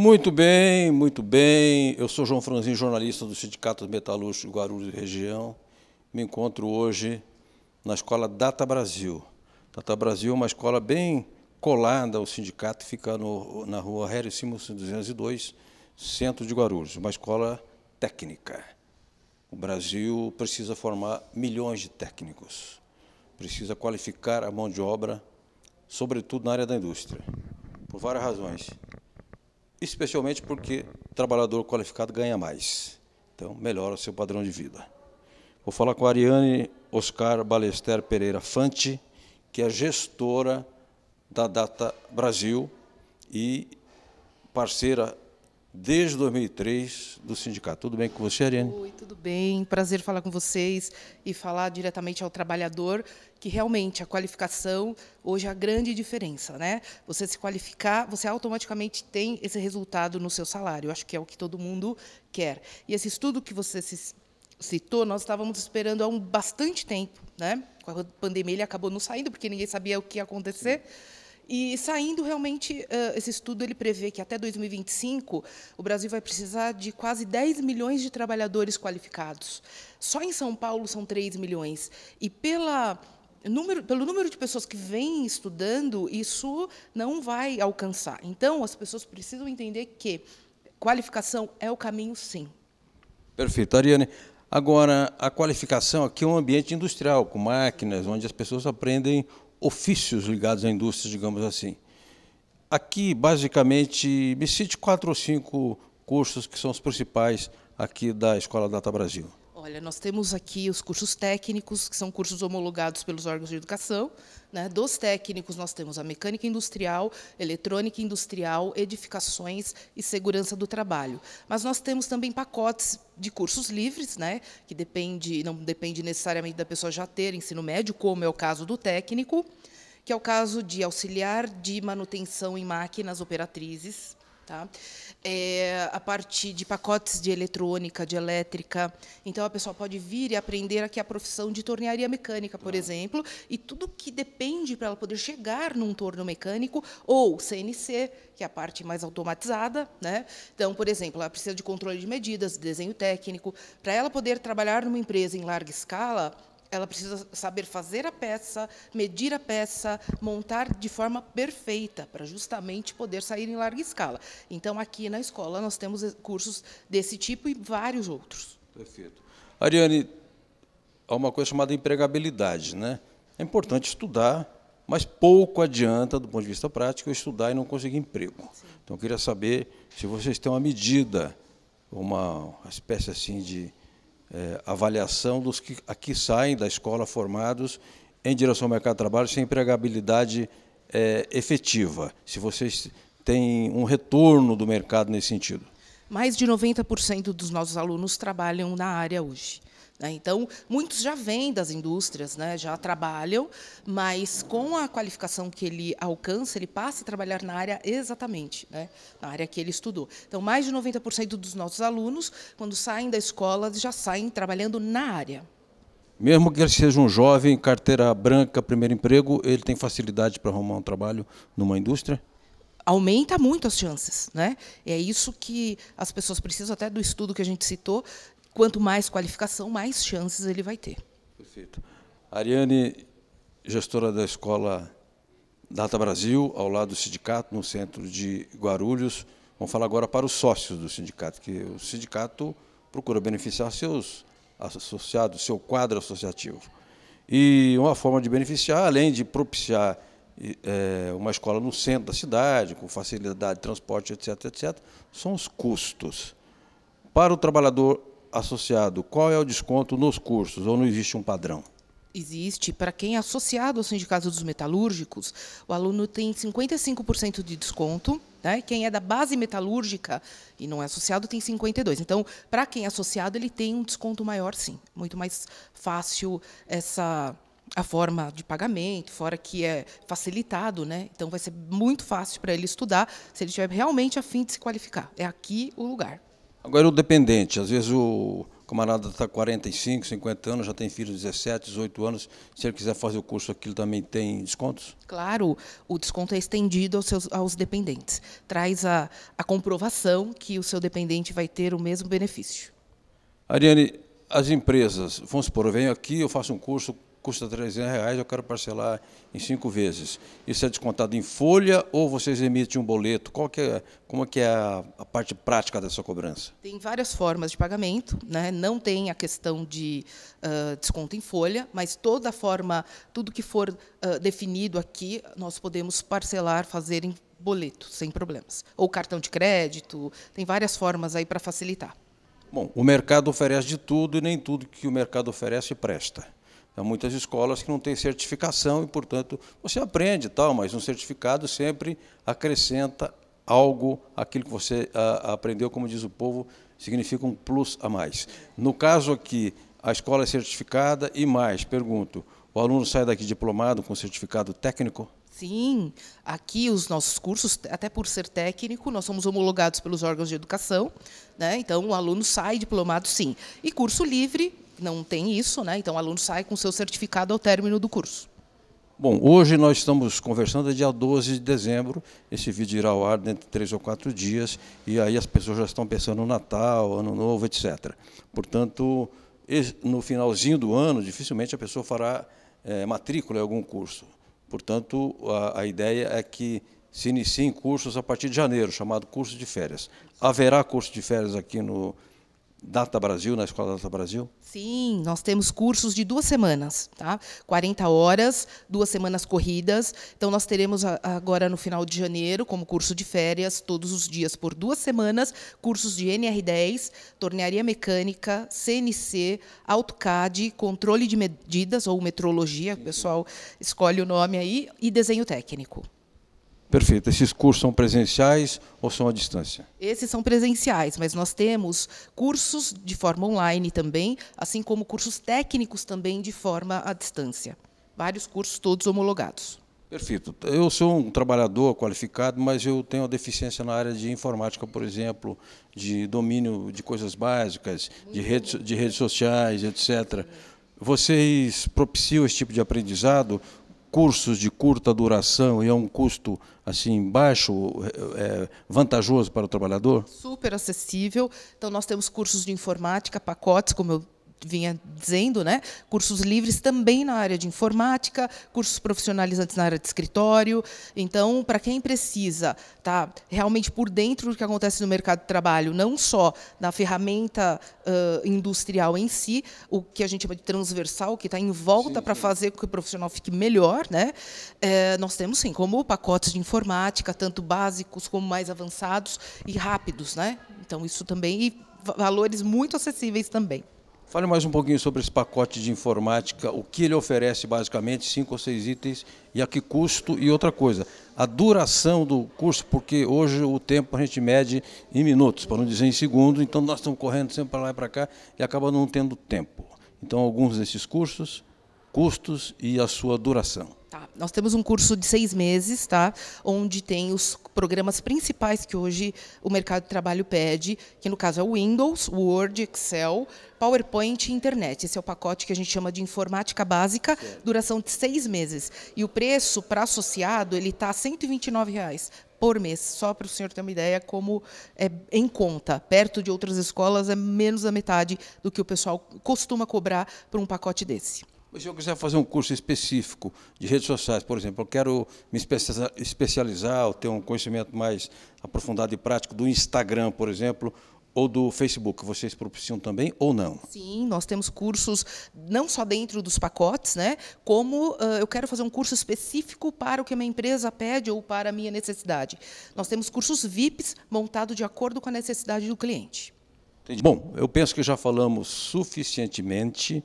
Muito bem, muito bem. Eu sou João Franzin, jornalista do Sindicato dos Metalúrgicos Guarulhos e Região. Me encontro hoje na escola Data Brasil. Data Brasil é uma escola bem colada ao sindicato, fica no, na rua Hério Simons 202, centro de Guarulhos, uma escola técnica. O Brasil precisa formar milhões de técnicos, precisa qualificar a mão de obra, sobretudo na área da indústria, por várias razões especialmente porque o trabalhador qualificado ganha mais. Então, melhora o seu padrão de vida. Vou falar com a Ariane Oscar Balester Pereira Fante, que é gestora da Data Brasil e parceira desde 2003 do sindicato. Tudo bem com você, Ariane? Oi, tudo bem. Prazer falar com vocês e falar diretamente ao trabalhador que realmente a qualificação hoje é a grande diferença, né? Você se qualificar, você automaticamente tem esse resultado no seu salário. Eu acho que é o que todo mundo quer. E esse estudo que você citou, nós estávamos esperando há um bastante tempo, né? Com a pandemia ele acabou não saindo porque ninguém sabia o que ia acontecer. Sim e saindo realmente, esse estudo ele prevê que até 2025 o Brasil vai precisar de quase 10 milhões de trabalhadores qualificados. Só em São Paulo são 3 milhões. E pela Número, pelo número de pessoas que vêm estudando, isso não vai alcançar. Então, as pessoas precisam entender que qualificação é o caminho, sim. Perfeito. Ariane, agora, a qualificação aqui é um ambiente industrial, com máquinas, onde as pessoas aprendem ofícios ligados à indústria, digamos assim. Aqui, basicamente, me cite quatro ou cinco cursos que são os principais aqui da Escola Data Brasil. Olha, nós temos aqui os cursos técnicos, que são cursos homologados pelos órgãos de educação. Né? Dos técnicos, nós temos a mecânica industrial, eletrônica industrial, edificações e segurança do trabalho. Mas nós temos também pacotes de cursos livres, né? que depende, não depende necessariamente da pessoa já ter ensino médio, como é o caso do técnico, que é o caso de auxiliar de manutenção em máquinas operatrizes, Tá? É, a parte de pacotes de eletrônica, de elétrica. Então, a pessoa pode vir e aprender aqui a profissão de tornearia mecânica, por ah. exemplo, e tudo que depende para ela poder chegar num torno mecânico ou CNC, que é a parte mais automatizada. Né? Então, por exemplo, ela precisa de controle de medidas, desenho técnico. Para ela poder trabalhar numa empresa em larga escala, ela precisa saber fazer a peça, medir a peça, montar de forma perfeita, para justamente poder sair em larga escala. Então, aqui na escola, nós temos eh, cursos desse tipo e vários outros. Perfeito. Ariane, há uma coisa chamada empregabilidade. Né? É importante estudar, mas pouco adianta, do ponto de vista prático, estudar e não conseguir emprego. Sim. Então, eu queria saber se vocês têm uma medida, uma espécie assim de é, avaliação dos que aqui saem da escola formados em direção ao mercado de trabalho sem empregabilidade é, efetiva. Se vocês têm um retorno do mercado nesse sentido. Mais de 90% dos nossos alunos trabalham na área hoje. Né? Então, muitos já vêm das indústrias, né? já trabalham, mas com a qualificação que ele alcança, ele passa a trabalhar na área exatamente, né? na área que ele estudou. Então, mais de 90% dos nossos alunos, quando saem da escola, já saem trabalhando na área. Mesmo que ele seja um jovem, carteira branca, primeiro emprego, ele tem facilidade para arrumar um trabalho numa indústria? aumenta muito as chances, né? É isso que as pessoas precisam até do estudo que a gente citou quanto mais qualificação, mais chances ele vai ter. Perfeito. Ariane, gestora da escola Data Brasil, ao lado do sindicato, no centro de Guarulhos. Vamos falar agora para os sócios do sindicato, que o sindicato procura beneficiar seus associados, seu quadro associativo. E uma forma de beneficiar, além de propiciar é, uma escola no centro da cidade, com facilidade de transporte, etc., etc., são os custos. Para o trabalhador associado, qual é o desconto nos cursos ou não existe um padrão? Existe. Para quem é associado ao Sindicato dos Metalúrgicos, o aluno tem 55% de desconto. Né? Quem é da base metalúrgica e não é associado tem 52%. Então, para quem é associado, ele tem um desconto maior, sim. Muito mais fácil essa a forma de pagamento, fora que é facilitado, né? Então vai ser muito fácil para ele estudar se ele estiver realmente afim de se qualificar. É aqui o lugar. Agora, o dependente, às vezes o camarada está 45, 50 anos, já tem filho de 17, 18 anos. Se ele quiser fazer o curso, aquilo também tem descontos? Claro, o desconto é estendido aos, seus, aos dependentes. Traz a, a comprovação que o seu dependente vai ter o mesmo benefício. Ariane, as empresas, vamos supor, eu venho aqui, eu faço um curso custa 300 reais, eu quero parcelar em cinco vezes. Isso é descontado em folha ou vocês emitem um boleto? Qual que é, como é que é a, a parte prática dessa cobrança? Tem várias formas de pagamento, né? não tem a questão de uh, desconto em folha, mas toda forma, tudo que for uh, definido aqui, nós podemos parcelar, fazer em boleto, sem problemas. Ou cartão de crédito, tem várias formas aí para facilitar. Bom, o mercado oferece de tudo e nem tudo que o mercado oferece presta. Há muitas escolas que não têm certificação e, portanto, você aprende tal, mas um certificado sempre acrescenta algo, aquilo que você a, ah, aprendeu, como diz o povo, significa um plus a mais. No caso aqui, a escola é certificada e mais, pergunto, o aluno sai daqui diplomado com certificado técnico? Sim, aqui os nossos cursos, até por ser técnico, nós somos homologados pelos órgãos de educação, né? então o aluno sai diplomado, sim. E curso livre, não tem isso, né? então o aluno sai com seu certificado ao término do curso. Bom, hoje nós estamos conversando, é dia 12 de dezembro, esse vídeo irá ao ar dentro de três ou quatro dias, e aí as pessoas já estão pensando no Natal, Ano Novo, etc. Portanto, no finalzinho do ano, dificilmente a pessoa fará é, matrícula em algum curso. Portanto, a, a ideia é que se iniciem cursos a partir de janeiro, chamado curso de férias. Haverá curso de férias aqui no, Data Brasil, na Escola Data Brasil? Sim, nós temos cursos de duas semanas, tá? 40 horas, duas semanas corridas. Então, nós teremos agora no final de janeiro, como curso de férias, todos os dias por duas semanas, cursos de NR10, tornearia mecânica, CNC, AutoCAD, controle de medidas ou metrologia, o pessoal escolhe o nome aí, e desenho técnico. Perfeito. Esses cursos são presenciais ou são à distância? Esses são presenciais, mas nós temos cursos de forma online também, assim como cursos técnicos também de forma à distância. Vários cursos todos homologados. Perfeito. Eu sou um trabalhador qualificado, mas eu tenho uma deficiência na área de informática, por exemplo, de domínio de coisas básicas, de uhum. redes, de redes sociais, etc. Vocês propiciam esse tipo de aprendizado cursos de curta duração e a é um custo assim baixo, é, é, vantajoso para o trabalhador? Super acessível. Então nós temos cursos de informática, pacotes, como eu vinha dizendo, né? cursos livres também na área de informática, cursos profissionalizantes na área de escritório. Então, para quem precisa tá, realmente por dentro do que acontece no mercado de trabalho, não só na ferramenta uh, industrial em si, o que a gente chama de transversal, que está em volta para fazer com que o profissional fique melhor, né? É, nós temos, sim, como pacotes de informática, tanto básicos como mais avançados e rápidos. Né? Então, isso também, e valores muito acessíveis também. Fale mais um pouquinho sobre esse pacote de informática, o que ele oferece basicamente, cinco ou seis itens, e a que custo, e outra coisa, a duração do curso, porque hoje o tempo a gente mede em minutos, para não dizer em segundos, então nós estamos correndo sempre para lá e para cá e acaba não tendo tempo. Então, alguns desses cursos, custos e a sua duração. Tá nós temos um curso de seis meses, tá? onde tem os programas principais que hoje o mercado de trabalho pede, que no caso é o Windows, Word, Excel, PowerPoint e internet. Esse é o pacote que a gente chama de informática básica, duração de seis meses. E o preço para associado ele está R$ 129 reais por mês, só para o senhor ter uma ideia como é em conta. Perto de outras escolas é menos da metade do que o pessoal costuma cobrar por um pacote desse. Mas se eu quiser fazer um curso específico de redes sociais, por exemplo, eu quero me especializar ou ter um conhecimento mais aprofundado e prático do Instagram, por exemplo, ou do Facebook, vocês propiciam também ou não? Sim, nós temos cursos não só dentro dos pacotes, né? Como uh, eu quero fazer um curso específico para o que a minha empresa pede ou para a minha necessidade. Nós temos cursos VIPs montados de acordo com a necessidade do cliente. Entendi. Bom, eu penso que já falamos suficientemente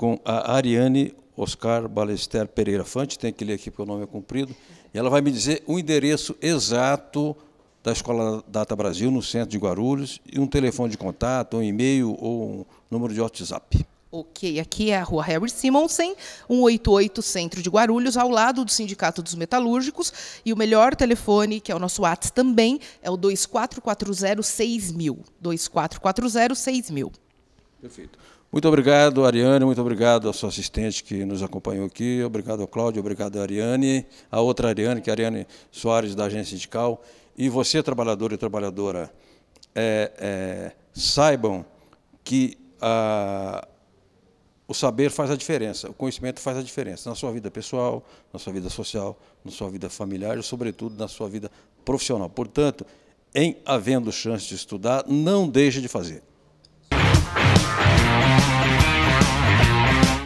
com a Ariane Oscar Balester Pereira Fante, tem que ler aqui porque o nome é comprido, e ela vai me dizer o endereço exato da Escola Data Brasil, no centro de Guarulhos, e um telefone de contato, um e-mail ou um número de WhatsApp. Ok, aqui é a rua Harry Simonsen, 188 Centro de Guarulhos, ao lado do Sindicato dos Metalúrgicos. E o melhor telefone, que é o nosso WhatsApp também, é o 2440 6000. 2440 6000. Perfeito. Muito obrigado, Ariane, muito obrigado à sua assistente que nos acompanhou aqui, obrigado ao Cláudio, obrigado à Ariane, a outra Ariane, que é a Ariane Soares, da Agência Sindical, e você, trabalhador e trabalhadora, é, é, saibam que a, ah, o saber faz a diferença, o conhecimento faz a diferença na sua vida pessoal, na sua vida social, na sua vida familiar e, sobretudo, na sua vida profissional. Portanto, em havendo chance de estudar, não deixe de fazer.